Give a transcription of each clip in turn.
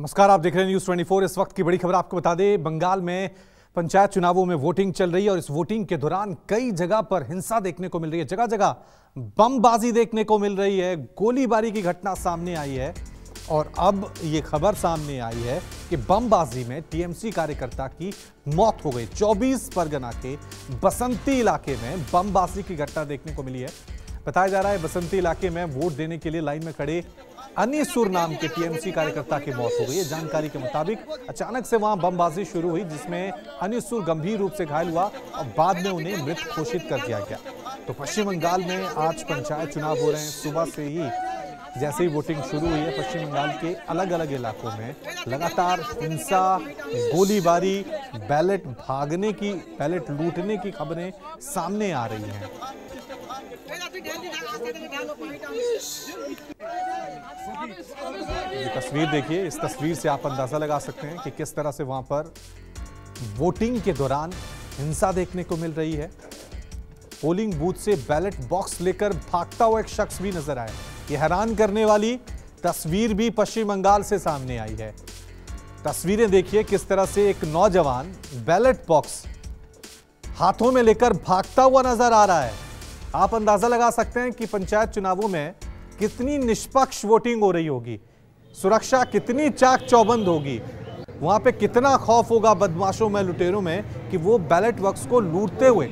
नमस्कार आप देख रहे हैं न्यूज 24 इस वक्त की बड़ी खबर आपको बता दें बंगाल में पंचायत चुनावों में वोटिंग चल रही है और इस वोटिंग के दौरान कई जगह पर हिंसा देखने को मिल रही है जगह जगह बमबाजी देखने को मिल रही है गोलीबारी की घटना सामने आई है और अब ये खबर सामने आई है कि बमबाजी में टीएमसी कार्यकर्ता की मौत हो गई चौबीस परगना के बसंती इलाके में बमबाजी की घटना देखने को मिली है बताया जा रहा है बसंती इलाके में वोट देने के लिए लाइन में खड़े अनिसुर नाम के टीएमसी कार्यकर्ता की मौत हो गई है जानकारी के मुताबिक अचानक से वहां बमबाजी शुरू हुई जिसमें अनिसुर गंभीर रूप से घायल हुआ और बाद में उन्हें मृत घोषित कर दिया गया तो पश्चिम बंगाल में आज पंचायत चुनाव हो रहे हैं सुबह से ही जैसे ही वोटिंग शुरू हुई है पश्चिम बंगाल के अलग अलग इलाकों में लगातार हिंसा गोलीबारी बैलेट भागने की बैलेट लूटने की खबरें सामने आ रही हैं ये तस्वीर देखिए इस तस्वीर से आप अंदाजा लगा सकते हैं कि किस तरह से वहां पर वोटिंग के दौरान हिंसा देखने को मिल रही है पोलिंग बूथ से बैलेट बॉक्स लेकर भागता हुआ एक शख्स भी नजर आया ये हैरान करने वाली तस्वीर भी पश्चिम बंगाल से सामने आई है तस्वीरें देखिए किस तरह से एक नौजवान बैलेट बॉक्स हाथों में लेकर भागता हुआ नजर आ रहा है आप अंदाज़ा लगा सकते हैं कि पंचायत चुनावों में कितनी निष्पक्ष वोटिंग हो रही होगी सुरक्षा कितनी चाक चौबंद होगी वहां पे कितना खौफ होगा बदमाशों में लुटेरों में कि वो बैलेट बॉक्स को लूटते हुए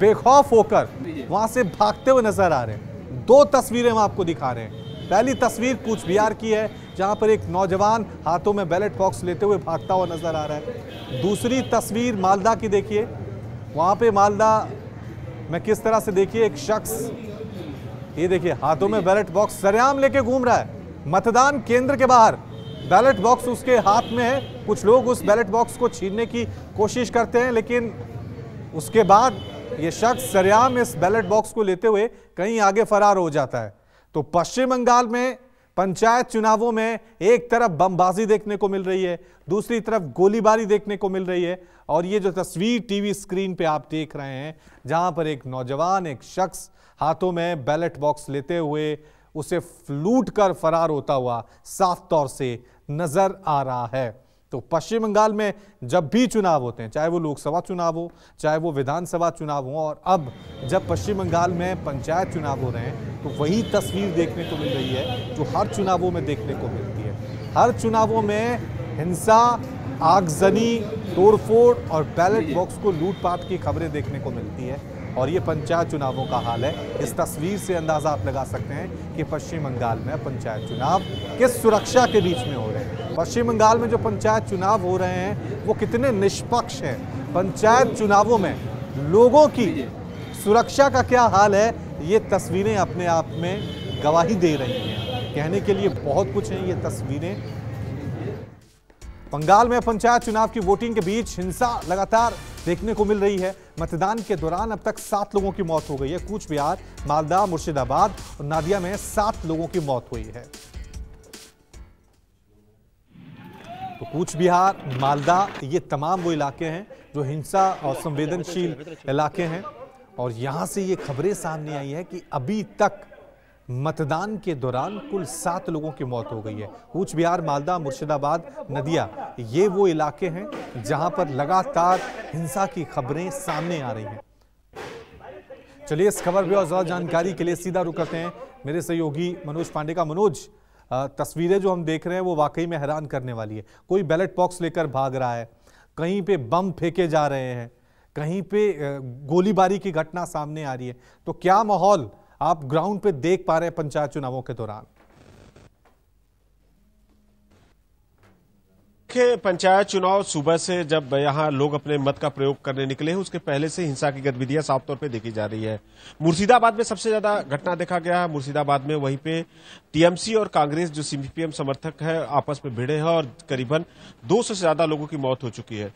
बेखौफ होकर वहां से भागते हुए नजर आ रहे हैं दो तस्वीरें हम आपको दिखा रहे हैं पहली तस्वीर कुछ बिहार की है जहाँ पर एक नौजवान हाथों में बैलेट बॉक्स लेते हुए भागता हुआ नजर आ रहा है दूसरी तस्वीर मालदा की देखिए वहां पे मालदा मैं किस तरह से देखिए एक शख्स ये देखिए हाथों में बैलेट बॉक्स सरेआम लेके घूम रहा है मतदान केंद्र के बाहर बैलेट बॉक्स उसके हाथ में है कुछ लोग उस बैलेट बॉक्स को छीनने की कोशिश करते हैं लेकिन उसके बाद ये शख्स सरेआम इस बैलेट बॉक्स को लेते हुए कहीं आगे फरार हो जाता है तो पश्चिम बंगाल में पंचायत चुनावों में एक तरफ बमबाजी देखने को मिल रही है दूसरी तरफ गोलीबारी देखने को मिल रही है और ये जो तस्वीर टीवी स्क्रीन पे आप देख रहे हैं जहां पर एक नौजवान एक शख्स हाथों में बैलेट बॉक्स लेते हुए उसे लूट कर फरार होता हुआ साफ तौर से नजर आ रहा है तो पश्चिम बंगाल में जब भी चुनाव होते हैं चाहे वो लोकसभा चुनाव हो चाहे वो विधानसभा चुनाव हो और अब जब पश्चिम बंगाल में पंचायत चुनाव हो रहे हैं तो वही तस्वीर देखने को मिल रही है जो हर चुनावों में देखने को मिलती है हर चुनावों में हिंसा आगजनी तोड़फोड़ और बैलेट बॉक्स को लूटपाट की खबरें देखने को मिलती है और ये पंचायत चुनावों का हाल है इस तस्वीर से अंदाज़ा आप लगा सकते हैं कि पश्चिम बंगाल में पंचायत चुनाव किस सुरक्षा के बीच में हो रहे हैं पश्चिम बंगाल में जो पंचायत चुनाव हो रहे हैं वो कितने निष्पक्ष हैं पंचायत चुनावों में लोगों की सुरक्षा का क्या हाल है ये तस्वीरें अपने आप में गवाही दे रही हैं कहने के लिए बहुत कुछ है ये तस्वीरें बंगाल में पंचायत चुनाव की वोटिंग के बीच हिंसा लगातार देखने को मिल रही है मतदान के दौरान अब तक सात लोगों की मौत हो गई है कूच बिहार मालदा मुर्शिदाबाद और नादिया में सात लोगों की मौत हुई है तो कूच बिहार मालदा ये तमाम वो इलाके हैं जो हिंसा और संवेदनशील इलाके हैं और यहाँ से ये खबरें सामने आई है कि अभी तक मतदान के दौरान कुल सात लोगों की मौत हो गई है कूच बिहार मालदा मुर्शिदाबाद नदिया ये वो इलाके हैं जहां पर लगातार हिंसा की खबरें सामने आ रही हैं चलिए इस खबर भी और ज़्यादा जानकारी के लिए सीधा रुक करते हैं मेरे सहयोगी मनोज पांडे का मनोज तस्वीरें जो हम देख रहे हैं वो वाकई में हैरान करने वाली है कोई बैलेट बॉक्स लेकर भाग रहा है कहीं पे बम फेंके जा रहे हैं कहीं पे गोलीबारी की घटना सामने आ रही है तो क्या माहौल आप ग्राउंड पे देख पा रहे हैं पंचायत चुनावों के दौरान मुख्य पंचायत चुनाव सुबह से जब यहाँ लोग अपने मत का प्रयोग करने निकले हैं उसके पहले से हिंसा की गतिविधियां साफ तौर पे देखी जा रही है मुर्शिदाबाद में सबसे ज्यादा घटना देखा गया है मुर्शिदाबाद में वहीं पे टीएमसी और कांग्रेस जो सीपीएम समर्थक है आपस में भिड़े हैं और करीबन 200 से ज्यादा लोगों की मौत हो चुकी है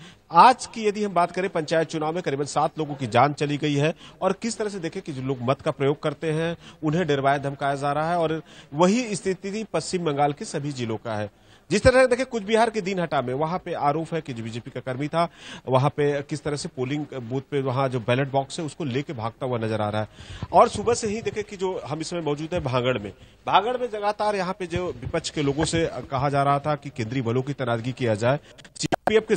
आज की यदि हम बात करें पंचायत चुनाव में करीबन सात लोगों की जान चली गई है और किस तरह से देखें कि जो लोग मत का प्रयोग करते हैं उन्हें डरवाया धमकाया जा रहा है और वही स्थिति पश्चिम बंगाल के सभी जिलों का है जिस तरह देखिए कुछ बिहार के दिन हटा में वहां पे आरोप है कि जो बीजेपी का कर्मी था वहां पे किस तरह से पोलिंग बूथ पे वहां जो बैलेट बॉक्स है उसको लेके भागता हुआ नजर आ रहा है और सुबह से ही देखे कि जो हम इस समय मौजूद है भागड़ में भागड़ में लगातार यहाँ पे जो विपक्ष के लोगों से कहा जा रहा था कि केंद्रीय बलों की तैनातगी किया जाए सीपीएफ के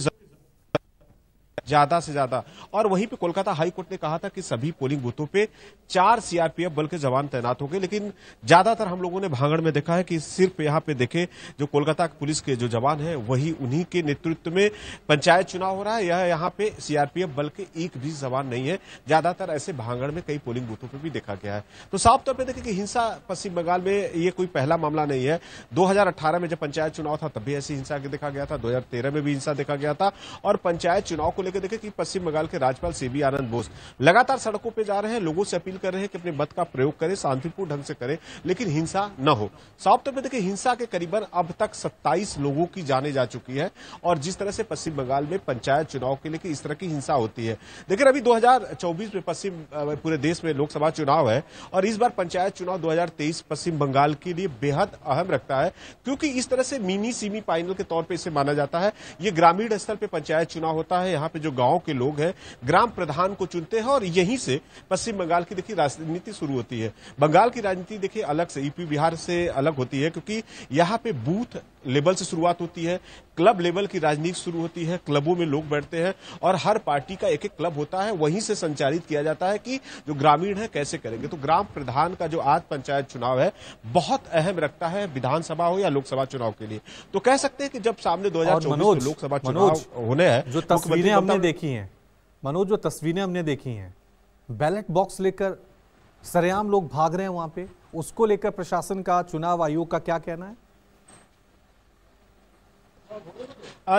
ज्यादा से ज्यादा और वहीं पे कोलकाता हाई कोर्ट ने कहा था कि सभी पोलिंग बूथों पे चार सीआरपीएफ बल के जवान तैनात हो गए लेकिन ज्यादातर हम लोगों ने भांगड़ में देखा है कि सिर्फ यहाँ पे देखे जो कोलकाता पुलिस के जो जवान हैं वही उन्हीं के नेतृत्व में पंचायत चुनाव हो रहा है यह यहाँ पे सीआरपीएफ बल के एक भी जवान नहीं है ज्यादातर ऐसे भांगड़ में कई पोलिंग बूथों पर भी देखा गया है तो साफ तौर पर देखें कि हिंसा पश्चिम बंगाल में ये कोई पहला मामला नहीं है दो में जब पंचायत चुनाव था तब भी ऐसी हिंसा देखा गया था दो में भी हिंसा देखा गया था और पंचायत चुनाव को लेकर देखें कि पश्चिम बंगाल के राज्यपाल सीबी आनंद बोस लगातार सड़कों पर जा रहे हैं लोगों से अपील कर रहे हैं कि अपने मत का प्रयोग करें शांतिपूर्ण ढंग से करें लेकिन हिंसा न हो साफ तौर पर देखिए हिंसा के करीबन अब तक सत्ताईस लोगों की जाने जा चुकी है और जिस तरह से पश्चिम बंगाल में पंचायत चुनाव के लिए इस तरह की हिंसा होती है देखिए अभी दो में पश्चिम पूरे देश में लोकसभा चुनाव है और इस बार पंचायत चुनाव दो पश्चिम बंगाल के लिए बेहद अहम रखता है क्योंकि इस तरह से मिनी सीमी फाइनल के तौर पर इसे माना जाता है ये ग्रामीण स्तर पर पंचायत चुनाव होता है यहाँ पे में जो गाँव के लोग हैं ग्राम प्रधान को चुनते हैं और यहीं से पश्चिम बंगाल की देखिए राजनीति शुरू होती है बंगाल की राजनीति देखिए अलग से यूपी बिहार से अलग होती है क्योंकि यहाँ पे बूथ लेवल से शुरुआत होती है क्लब लेवल की राजनीति शुरू होती है क्लबों में लोग बैठते हैं और हर पार्टी का एक एक क्लब होता है वहीं से संचालित किया जाता है कि जो ग्रामीण है कैसे करेंगे तो ग्राम प्रधान का जो आज पंचायत चुनाव है बहुत अहम रखता है विधानसभा हो या लोकसभा चुनाव के लिए तो कह सकते हैं कि जब सामने दो हजार लोकसभा चुनाव होने हैं जो तस्वीरें हमने देखी है मनोज जो तस्वीरें हमने देखी है बैलेट बॉक्स लेकर सरेआम लोग भाग रहे हैं वहां पे उसको लेकर प्रशासन का चुनाव आयोग का क्या कहना है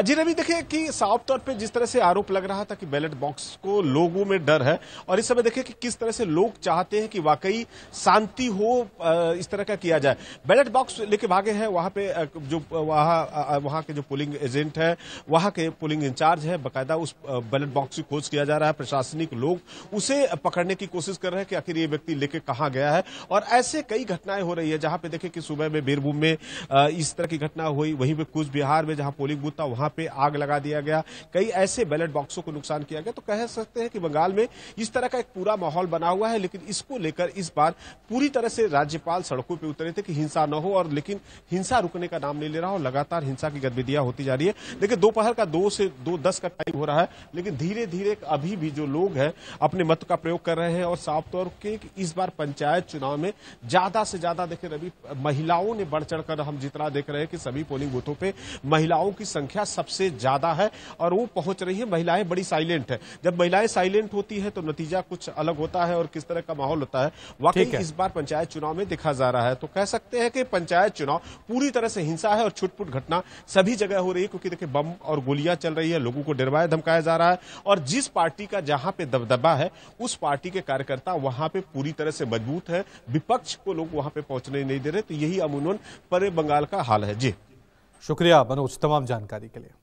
जी रवि देखिए कि साफ तौर पे जिस तरह से आरोप लग रहा था कि बैलेट बॉक्स को लोगों में डर है और इस समय देखिए कि किस तरह से लोग चाहते हैं कि वाकई शांति हो इस तरह का किया जाए बैलेट बॉक्स लेके भागे हैं वहां पे जो वहां वहां के जो पोलिंग एजेंट है वहां के पोलिंग इंचार्ज है बाकायदा उस बैलेट बॉक्स की खोज किया जा रहा है प्रशासनिक लोग उसे पकड़ने की कोशिश कर रहे हैं कि आखिर ये व्यक्ति लेके कहा गया है और ऐसे कई घटनाएं हो रही है जहां पे देखे कि सुबह में बीरभूम में इस तरह की घटना हुई वहीं पर कुछ बिहार में जहां पोलिंग बूथ था वहां पे आग लगा दिया गया कई ऐसे बैलेट बॉक्सों को नुकसान किया गया तो कह सकते हैं कि बंगाल में इस तरह का एक पूरा माहौल बना हुआ है लेकिन इसको लेकर इस बार पूरी तरह से राज्यपाल सड़कों पर उतरे थे कि हिंसा न हो और लेकिन हिंसा रुकने का नाम नहीं ले रहा और लगातार हिंसा की गतिविधियां होती जा रही है लेकिन दोपहर का दो से दो दस का टाइम हो रहा है लेकिन धीरे धीरे अभी भी जो लोग हैं अपने मत का प्रयोग कर रहे हैं और साफ तौर के इस बार पंचायत चुनाव में ज्यादा से ज्यादा देखें रवि महिलाओं ने बढ़ चढ़कर हम जितना देख रहे हैं कि सभी पोलिंग बूथों पर महिलाओं की संख्या सबसे ज्यादा है और वो पहुंच रही है महिलाएं बड़ी साइलेंट है जब महिलाएं साइलेंट होती है तो नतीजा कुछ अलग होता है और किस तरह का माहौल होता है वाकई इस बार पंचायत चुनाव में देखा जा रहा है तो कह सकते हैं कि पंचायत चुनाव पूरी तरह से हिंसा है और छुटपुट घटना सभी जगह हो रही है क्योंकि देखिये बम और गोलियां चल रही है लोगों को डरवाया धमकाया जा रहा है और जिस पार्टी का जहां पे दबदबा है उस पार्टी के कार्यकर्ता वहां पे पूरी तरह से मजबूत है विपक्ष को लोग वहां पे पहुंचने नहीं दे रहे तो यही अमून पर बंगाल का हाल है जी शुक्रिया मनोज तमाम जानकारी के लिए